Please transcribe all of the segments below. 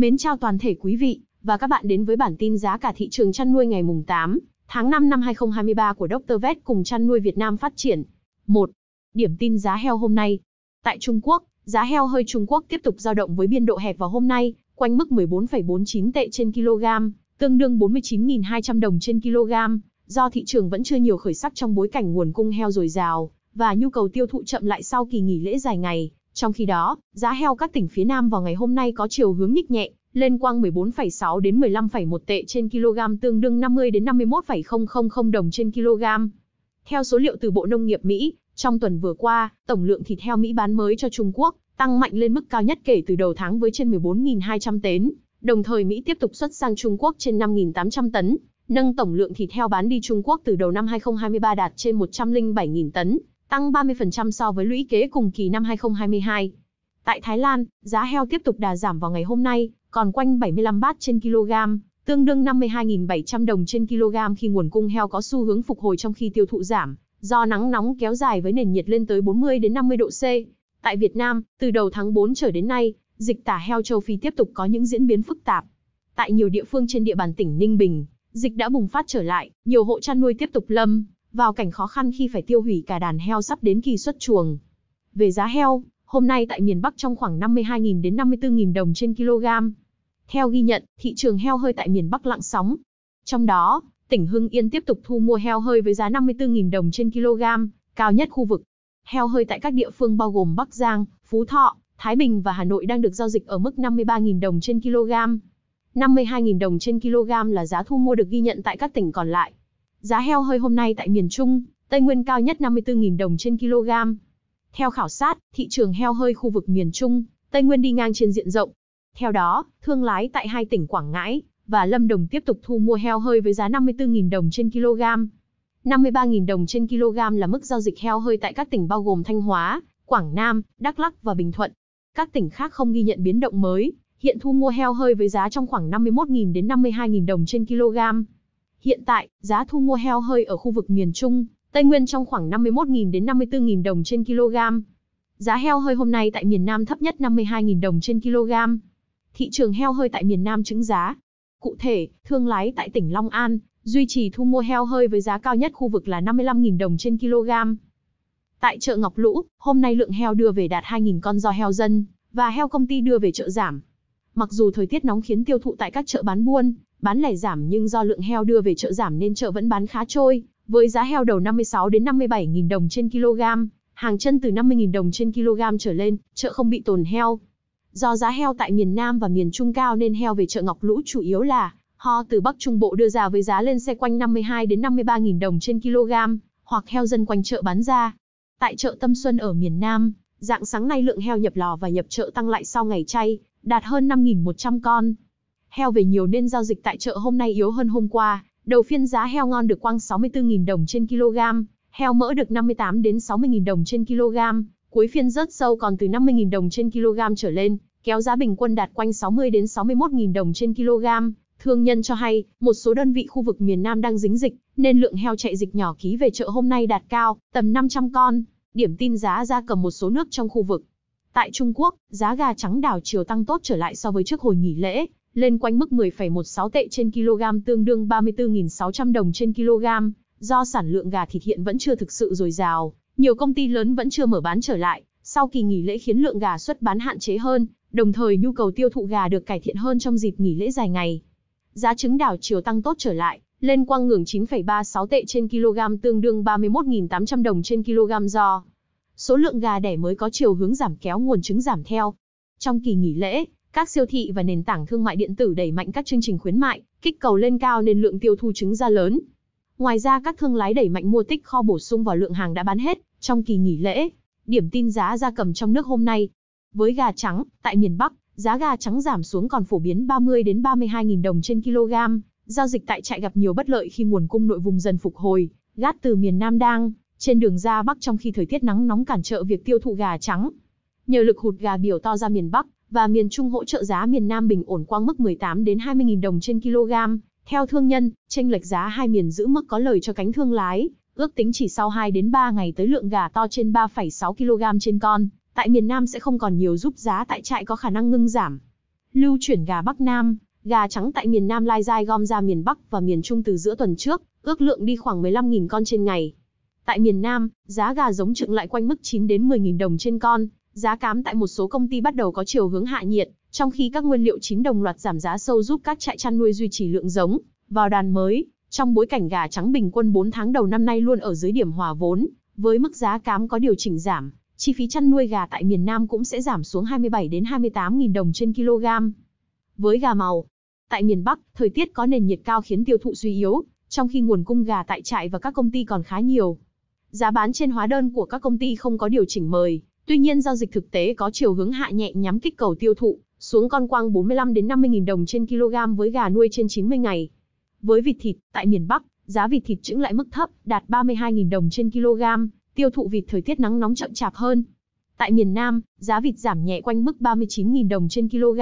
Mến chào toàn thể quý vị và các bạn đến với bản tin giá cả thị trường chăn nuôi ngày mùng 8 tháng 5 năm 2023 của Dr. Vet cùng chăn nuôi Việt Nam phát triển. 1. Điểm tin giá heo hôm nay. Tại Trung Quốc, giá heo hơi Trung Quốc tiếp tục dao động với biên độ hẹp vào hôm nay, quanh mức 14,49 tệ trên kg, tương đương 49.200 đồng trên kg, do thị trường vẫn chưa nhiều khởi sắc trong bối cảnh nguồn cung heo dồi dào và nhu cầu tiêu thụ chậm lại sau kỳ nghỉ lễ dài ngày. Trong khi đó, giá heo các tỉnh phía Nam vào ngày hôm nay có chiều hướng nhích nhẹ, lên quang 14,6 đến 15,1 tệ trên kg tương đương 50 đến 51,000 đồng trên kg. Theo số liệu từ Bộ Nông nghiệp Mỹ, trong tuần vừa qua, tổng lượng thịt heo Mỹ bán mới cho Trung Quốc tăng mạnh lên mức cao nhất kể từ đầu tháng với trên 14.200 tấn, đồng thời Mỹ tiếp tục xuất sang Trung Quốc trên 5.800 tấn, nâng tổng lượng thịt heo bán đi Trung Quốc từ đầu năm 2023 đạt trên 107.000 tấn, tăng 30% so với lũy kế cùng kỳ năm 2022. Tại Thái Lan, giá heo tiếp tục đà giảm vào ngày hôm nay, còn quanh 75 bát trên kg, tương đương 52.700 đồng trên kg khi nguồn cung heo có xu hướng phục hồi trong khi tiêu thụ giảm, do nắng nóng kéo dài với nền nhiệt lên tới 40 đến 50 độ C. Tại Việt Nam, từ đầu tháng 4 trở đến nay, dịch tả heo châu Phi tiếp tục có những diễn biến phức tạp. Tại nhiều địa phương trên địa bàn tỉnh Ninh Bình, dịch đã bùng phát trở lại, nhiều hộ chăn nuôi tiếp tục lâm vào cảnh khó khăn khi phải tiêu hủy cả đàn heo sắp đến kỳ xuất chuồng. Về giá heo, hôm nay tại miền Bắc trong khoảng 52.000 đến 54.000 đồng trên kg. Theo ghi nhận, thị trường heo hơi tại miền Bắc lặng sóng. Trong đó, tỉnh Hưng Yên tiếp tục thu mua heo hơi với giá 54.000 đồng trên kg, cao nhất khu vực. Heo hơi tại các địa phương bao gồm Bắc Giang, Phú Thọ, Thái Bình và Hà Nội đang được giao dịch ở mức 53.000 đồng trên kg. 52.000 đồng trên kg là giá thu mua được ghi nhận tại các tỉnh còn lại. Giá heo hơi hôm nay tại miền Trung, Tây Nguyên cao nhất 54.000 đồng trên kg. Theo khảo sát, thị trường heo hơi khu vực miền Trung, Tây Nguyên đi ngang trên diện rộng. Theo đó, thương lái tại hai tỉnh Quảng Ngãi và Lâm Đồng tiếp tục thu mua heo hơi với giá 54.000 đồng trên kg. 53.000 đồng trên kg là mức giao dịch heo hơi tại các tỉnh bao gồm Thanh Hóa, Quảng Nam, Đắk Lắc và Bình Thuận. Các tỉnh khác không ghi nhận biến động mới, hiện thu mua heo hơi với giá trong khoảng 51.000 đến 52.000 đồng trên kg. Hiện tại, giá thu mua heo hơi ở khu vực miền Trung Tây Nguyên trong khoảng 51.000 đến 54.000 đồng trên kg. Giá heo hơi hôm nay tại miền Nam thấp nhất 52.000 đồng trên kg. Thị trường heo hơi tại miền Nam chứng giá. Cụ thể, thương lái tại tỉnh Long An duy trì thu mua heo hơi với giá cao nhất khu vực là 55.000 đồng trên kg. Tại chợ Ngọc Lũ, hôm nay lượng heo đưa về đạt 2.000 con do heo dân và heo công ty đưa về chợ giảm. Mặc dù thời tiết nóng khiến tiêu thụ tại các chợ bán buôn, bán lẻ giảm nhưng do lượng heo đưa về chợ giảm nên chợ vẫn bán khá trôi, với giá heo đầu 56 đến 57.000 đồng trên kg, hàng chân từ 50.000 đồng trên kg trở lên, chợ không bị tồn heo. Do giá heo tại miền Nam và miền Trung cao nên heo về chợ Ngọc Lũ chủ yếu là ho từ Bắc Trung Bộ đưa ra với giá lên xe quanh 52 đến 53.000 đồng trên kg, hoặc heo dân quanh chợ bán ra. Tại chợ Tâm Xuân ở miền Nam, dạng sáng nay lượng heo nhập lò và nhập chợ tăng lại sau ngày chay, đạt hơn 5.100 con. Heo về nhiều nên giao dịch tại chợ hôm nay yếu hơn hôm qua, Đầu phiên giá heo ngon được quăng 64.000 đồng trên kg, heo mỡ được 58 đến 60.000 đồng trên kg, cuối phiên rớt sâu còn từ 50.000 đồng trên kg trở lên, kéo giá bình quân đạt quanh 60 đến 61.000 đồng trên kg. Thương nhân cho hay, một số đơn vị khu vực miền Nam đang dính dịch, nên lượng heo chạy dịch nhỏ ký về chợ hôm nay đạt cao, tầm 500 con. Điểm tin giá ra cầm một số nước trong khu vực, Tại Trung Quốc, giá gà trắng đảo chiều tăng tốt trở lại so với trước hồi nghỉ lễ, lên quanh mức 10,16 tệ trên kg tương đương 34.600 đồng trên kg. Do sản lượng gà thịt hiện vẫn chưa thực sự dồi dào, nhiều công ty lớn vẫn chưa mở bán trở lại, sau kỳ nghỉ lễ khiến lượng gà xuất bán hạn chế hơn, đồng thời nhu cầu tiêu thụ gà được cải thiện hơn trong dịp nghỉ lễ dài ngày. Giá trứng đảo chiều tăng tốt trở lại, lên quang ngưỡng 9,36 tệ trên kg tương đương 31.800 đồng trên kg do số lượng gà đẻ mới có chiều hướng giảm kéo nguồn trứng giảm theo. Trong kỳ nghỉ lễ, các siêu thị và nền tảng thương mại điện tử đẩy mạnh các chương trình khuyến mại, kích cầu lên cao nên lượng tiêu thụ trứng ra lớn. Ngoài ra các thương lái đẩy mạnh mua tích kho bổ sung vào lượng hàng đã bán hết trong kỳ nghỉ lễ. Điểm tin giá gia cầm trong nước hôm nay. Với gà trắng, tại miền Bắc, giá gà trắng giảm xuống còn phổ biến 30 đến 32 000 đồng trên kg. Giao dịch tại trại gặp nhiều bất lợi khi nguồn cung nội vùng dần phục hồi, gát từ miền Nam đang trên đường ra Bắc trong khi thời tiết nắng nóng cản trợ việc tiêu thụ gà trắng, nhờ lực hụt gà biểu to ra miền Bắc và miền Trung hỗ trợ giá miền Nam bình ổn quang mức 18 đến 20.000 đồng trên kg. Theo thương nhân, chênh lệch giá hai miền giữ mức có lời cho cánh thương lái, ước tính chỉ sau 2 đến 3 ngày tới lượng gà to trên 3,6 kg trên con, tại miền Nam sẽ không còn nhiều giúp giá tại trại có khả năng ngưng giảm. Lưu chuyển gà Bắc Nam, gà trắng tại miền Nam lai dai gom ra miền Bắc và miền Trung từ giữa tuần trước, ước lượng đi khoảng 15.000 con trên ngày. Tại miền Nam, giá gà giống trượng lại quanh mức 9 đến 10.000 đồng trên con, giá cám tại một số công ty bắt đầu có chiều hướng hạ nhiệt, trong khi các nguyên liệu chín đồng loạt giảm giá sâu giúp các trại chăn nuôi duy trì lượng giống vào đàn mới, trong bối cảnh gà trắng bình quân 4 tháng đầu năm nay luôn ở dưới điểm hòa vốn, với mức giá cám có điều chỉnh giảm, chi phí chăn nuôi gà tại miền Nam cũng sẽ giảm xuống 27 đến 28.000 đồng trên kg. Với gà màu, tại miền Bắc, thời tiết có nền nhiệt cao khiến tiêu thụ suy yếu, trong khi nguồn cung gà tại trại và các công ty còn khá nhiều, Giá bán trên hóa đơn của các công ty không có điều chỉnh mời, tuy nhiên giao dịch thực tế có chiều hướng hạ nhẹ nhắm kích cầu tiêu thụ, xuống con quang 45 đến 50.000 đồng trên kg với gà nuôi trên 90 ngày. Với vịt thịt, tại miền Bắc, giá vịt thịt trứng lại mức thấp, đạt 32.000 đồng trên kg, tiêu thụ vịt thời tiết nắng nóng chậm chạp hơn. Tại miền Nam, giá vịt giảm nhẹ quanh mức 39.000 đồng trên kg,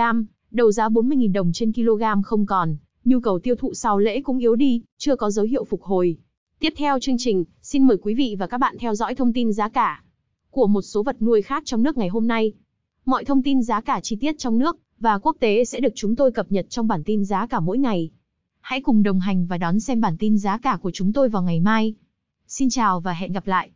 đầu giá 40.000 đồng trên kg không còn, nhu cầu tiêu thụ sau lễ cũng yếu đi, chưa có dấu hiệu phục hồi. Tiếp theo chương trình, xin mời quý vị và các bạn theo dõi thông tin giá cả của một số vật nuôi khác trong nước ngày hôm nay. Mọi thông tin giá cả chi tiết trong nước và quốc tế sẽ được chúng tôi cập nhật trong bản tin giá cả mỗi ngày. Hãy cùng đồng hành và đón xem bản tin giá cả của chúng tôi vào ngày mai. Xin chào và hẹn gặp lại.